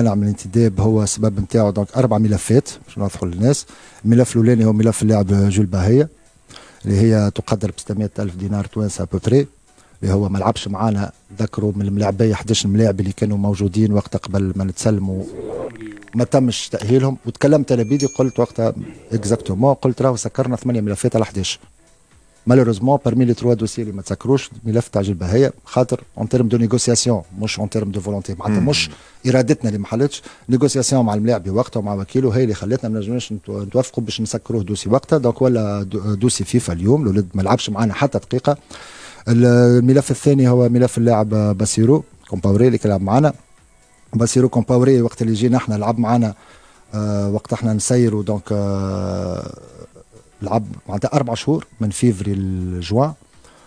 المنع من الانتداب هو السبب نتاعو دونك اربع ملفات باش نوضحوا للناس الملف الاولاني هو ملف اللاعب جول باهيه اللي هي تقدر ب 600 الف دينار توانسه ابوبري اللي هو ما لعبش معانا ذكروا من الملاعبيه 11 ملاعب اللي كانوا موجودين وقت قبل ما نتسلموا ما تمش تاهيلهم وتكلمت انا بيدي قلت وقتها اكزاكتومون قلت راهو سكرنا ثمانيه ملفات على 11 مالوريزمون بارمي لي تروا دوسي اللي ما تسكروش ملف تاع هي خاطر اون تيرم دو نيغوسياسيون مش اون تيرم دو فولونتي معناتها مش ارادتنا اللي ما حلتش نيغوسياسيون مع الملاعب وقتها ومع وكيله هي اللي خلتنا ما نجموش نتوافقوا باش نسكروه دوسي وقتها دونك ولا دوسي فيفا اليوم الولد ما لعبش معنا حتى دقيقه الملف الثاني هو ملف اللاعب باسيرو كومباوري اللي كان لعب معنا باسيرو كومباوري وقت اللي جينا احنا لعب معنا وقت احنا نسيروا دونك آه لعب معناتها اربع شهور من فيفري لجوان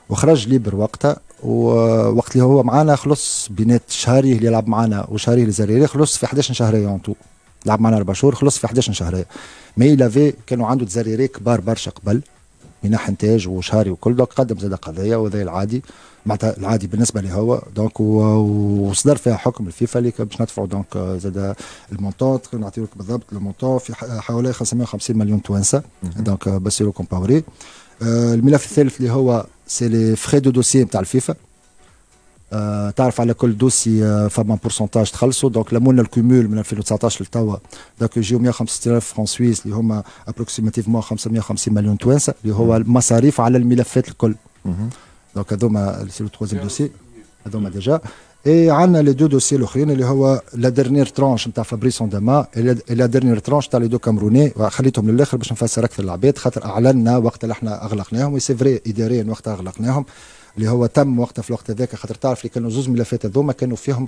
وخرج ليبر وقتها ووقت اللي هو معانا خلص بينات شهريه اللي يلعب معانا وشهريه الجزائري خلص في 11 شهريه اون تو لعب معنا اربع شهور خلص في 11 شهريه مي لافي كانوا عنده جزائري كبار برشا قبل منح انتاج وشهري وكل دونك قدم زاد قضيه وهذا العادي معناتها العادي بالنسبه لي هو دونك وصدر فيها حكم الفيفا اللي باش ندفعوا دونك زاد المونتون نعطيو لك بالضبط المونتون في حوالي 550 مليون توانسه دونك باسيلو كومباوري آه، الملف الثالث اللي هو سي لي فري دو دوسي نتاع الفيفا آه، تعرف على كل دوسي آه، فما بورسنتاج تخلصوا دونك لمون الكومول من 2019 لتوا دونك يجيو 150 الف فرون سويس اللي هما ابروكسيماتيفمون 550 مليون توانسه اللي هو المصاريف على الملفات الكل دونك هذوما سي لو تخوازيام دوسي هذوما ديجا اي عندنا لي دو دوسي الاخرين اللي هو لا ديرنيير ترونش نتاع فابريس داما لا ديرنيير ترونش نتاع لي دو كامروني خليتهم للاخر باش نفسر اكثر العباد خاطر اعلنا وقت اللي احنا اغلقناهم وسي فري اداريا وقت اغلقناهم اللي هو تم وقتها في الوقت هذاك خاطر تعرف اللي كانوا زوز ملفات هذوما كانوا فيهم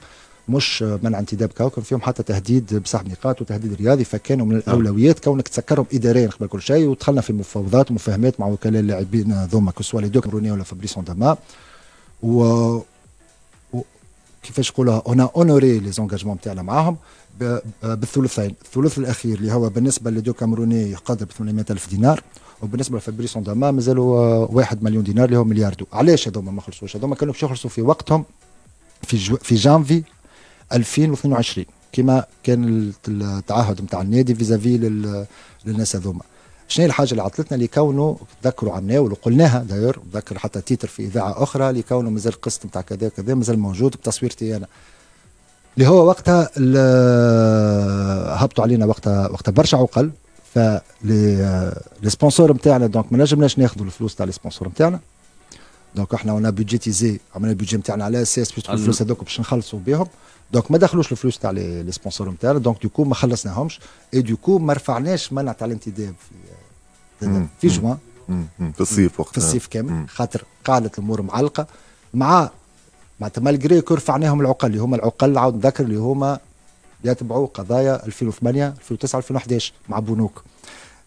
مش منع انتداب كان فيهم حتى تهديد بسحب نقاط وتهديد رياضي فكانوا من الاولويات كونك تسكرهم اداريا قبل كل شيء ودخلنا في مفاوضات ومفاهمات مع وكلاء اللاعبين هذوما كسوا لي دو كامروني ولا فابريس اونداما كيفاش نقولها اون اونوري لي زونجاجمون تاعنا معاهم آه، بالثلثين الثلث الاخير اللي هو بالنسبه لدو كامروني يقدر ب 800000 دينار وبالنسبه لفابريس دوما مازالوا 1 مليون دينار اللي هو مليار دو علاش هذوما ما خلصوش هذوما كانوا باش يخلصوا في وقتهم في جو في جانفي 2022 كما كان التعهد نتاع النادي فيزافي للناس هذوما شنو الحاجه اللي عطلتنا لكونه تذكروا عنا وقلناها داير تذكر حتى تيتر في اذاعه اخرى لكونه مازال قسط نتاع كذا وكذا مازال موجود بتصويرتي انا اللي هو وقتها هبطوا علينا وقتها وقتها برشا عقل ف لي سبونسور نتاعنا دونك ما نجمناش ناخذوا الفلوس تاع لي سبونسور نتاعنا دونك احنا ونا بيجيتيزي عملنا البيجي نتاعنا على اساس باش الفلوس هذوك باش نخلصوا بهم دونك ما دخلوش الفلوس تاع لي سبونسور نتاعنا دونك دوكو ما خلصناهمش اي دوكو ما رفعناش منع تاع الانتداب في جوان في الصيف وقتها في الصيف كامل خاطر قاعده الامور معلقه مع معناتها مالغري رفعناهم العقل اللي هما العقل عاود نذكر اللي هما يتبعوا قضايا 2008 2009 2011 مع بنوك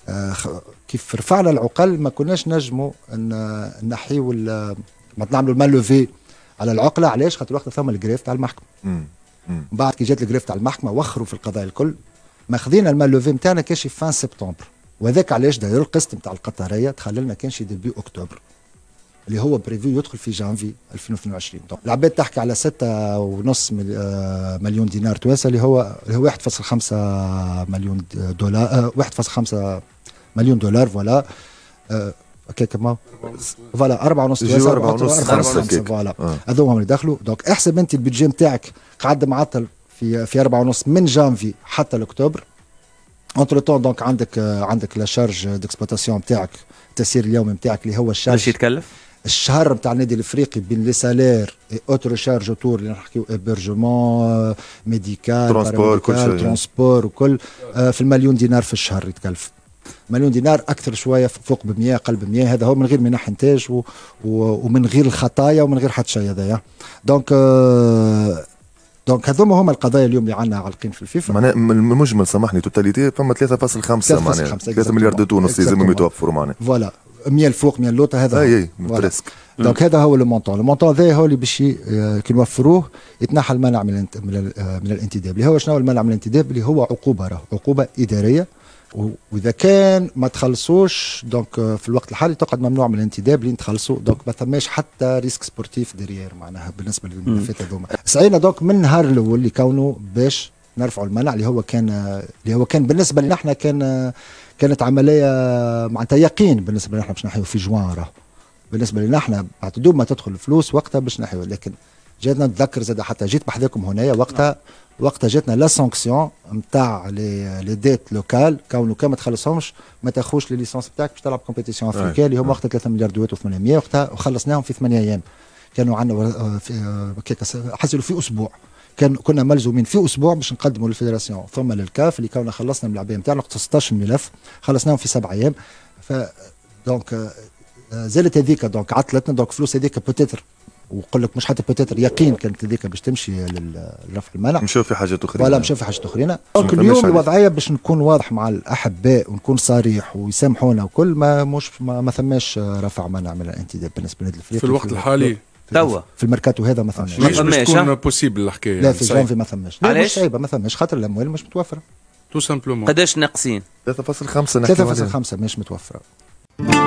آه كيف رفعنا العقل ما كناش نجموا ان نحيوا ما نعملوا المالوفي على العقله علاش خاطر وقتها ثم الجريف تاع المحكمه بعد كي جات الجريف تاع المحكمه وخروا في القضايا الكل ماخذين المالوفي نتاعنا كاشي فان سبتمبر وذاك علاش داير القسط نتاع القطريه تخللنا كانش ديبي اكتوبر اللي هو بريفيو يدخل في جانفي 2022 دونك العباد تحكي على 6.5 آه، مليون دينار تواسا اللي هو اللي هو 1.5 مليون دولار 1.5 آه، مليون دولار فوالا هكاك آه، ما فوالا 4 ونص جيو 4 ونص 5 فوالا هذو هما اللي دخلوا دونك احسب انت البيدجي نتاعك قعد معطل في في 4 ونص من جانفي حتى لاكتوبر اونتر تون دونك عندك آه، عندك لا شارج ديكسبلوتاسيون نتاعك التسيير اليومي نتاعك اللي هو الشارج باش يتكلف الشهر نتاع النادي الافريقي بين لي سالير اوتر شارج اوتور اللي نحكيو هيبرجمون ميديكال ترونسبور كل شيء ترونسبور وكل آه، في المليون دينار في الشهر يتكلف مليون دينار اكثر شويه فوق ب 100 قلب ب 100 هذا هو من غير منح انتاج و... و... ومن غير الخطايا ومن غير حتى شيء هذايا دونك آه دونك هذوما هما القضايا اليوم اللي عندنا عالقين في الفيفا معناها من المجمل سامحني توتاليتي ثم 3.5 معناها 3 مليار دو تونس يلزمهم يتوفروا معناها فوالا 100 الفوق 100 اللوطه هذا اي آه، اي بريسك دونك mm. هذا هو لو مونطون لو مونطون هذا هو اللي باش آه، كي نوفروه يتنحى المنع من آه، من الانتداب اللي هو شنو هو المنع من الانتداب اللي هو عقوبه راه عقوبه اداريه واذا كان ما تخلصوش دونك آه، في الوقت الحالي تقعد ممنوع من الانتداب لين تخلصوا دونك ما ثماش حتى ريسك سبورتيف ديريير معناها بالنسبه للملفات هذوما سعينا دونك من نهار الاول اللي كونه باش نرفعوا المنع اللي هو كان آه، اللي هو كان بالنسبه لنا احنا كان آه، كانت عمليه معناتها يقين بالنسبه لنا احنا باش نحيوا في جوان راه بالنسبه لنا احنا بعد دوب ما تدخل الفلوس وقتها باش نحيوا لكن جاتنا نتذكر زاد حتى جيت بحذاكم هنايا وقتها نعم. وقتها جاتنا لا سانكسيون نتاع لي لي ديت لوكال كونو كان ما تخلصهمش ما تاخوش لي ليسونس نتاعك باش تلعب كومبيتيسيون افريكان اللي هما وقتها 3 مليار دوات و800 وقتها وخلصناهم في 8 ايام كانوا عندنا آه، آه، حصلوا في اسبوع كان كنا ملزومين في اسبوع باش نقدموا للفيدراسيون ثم للكاف اللي كنا خلصنا من العبيه نتاعنا 16 ملف خلصناهم في سبع ايام ف دونك آه، زالت هذيك دونك عطلتنا دونك فلوس هذيك بوتيتر وقول لك مش حتى بتاتر يقين كانت هذيك باش تمشي لرفع المنع مشاو في حاجات اخرى ولا مشاو في حاجات اخرى دونك اليوم الوضعيه باش نكون واضح مع الاحباء ونكون صريح ويسامحونا وكل ما مش ما, ما ثماش رفع منع من الانتداب بالنسبه لنادي الفريق في الوقت الحالي توا في الماركاتو هذا ما ثماش مش تكون بوسيبل الحكايه لا في يعني جانفي ما ثماش علاش صعيبه ما ثماش خاطر الاموال مش متوفره تو سامبلومون قداش ناقصين 3.5 3.5 مش متوفره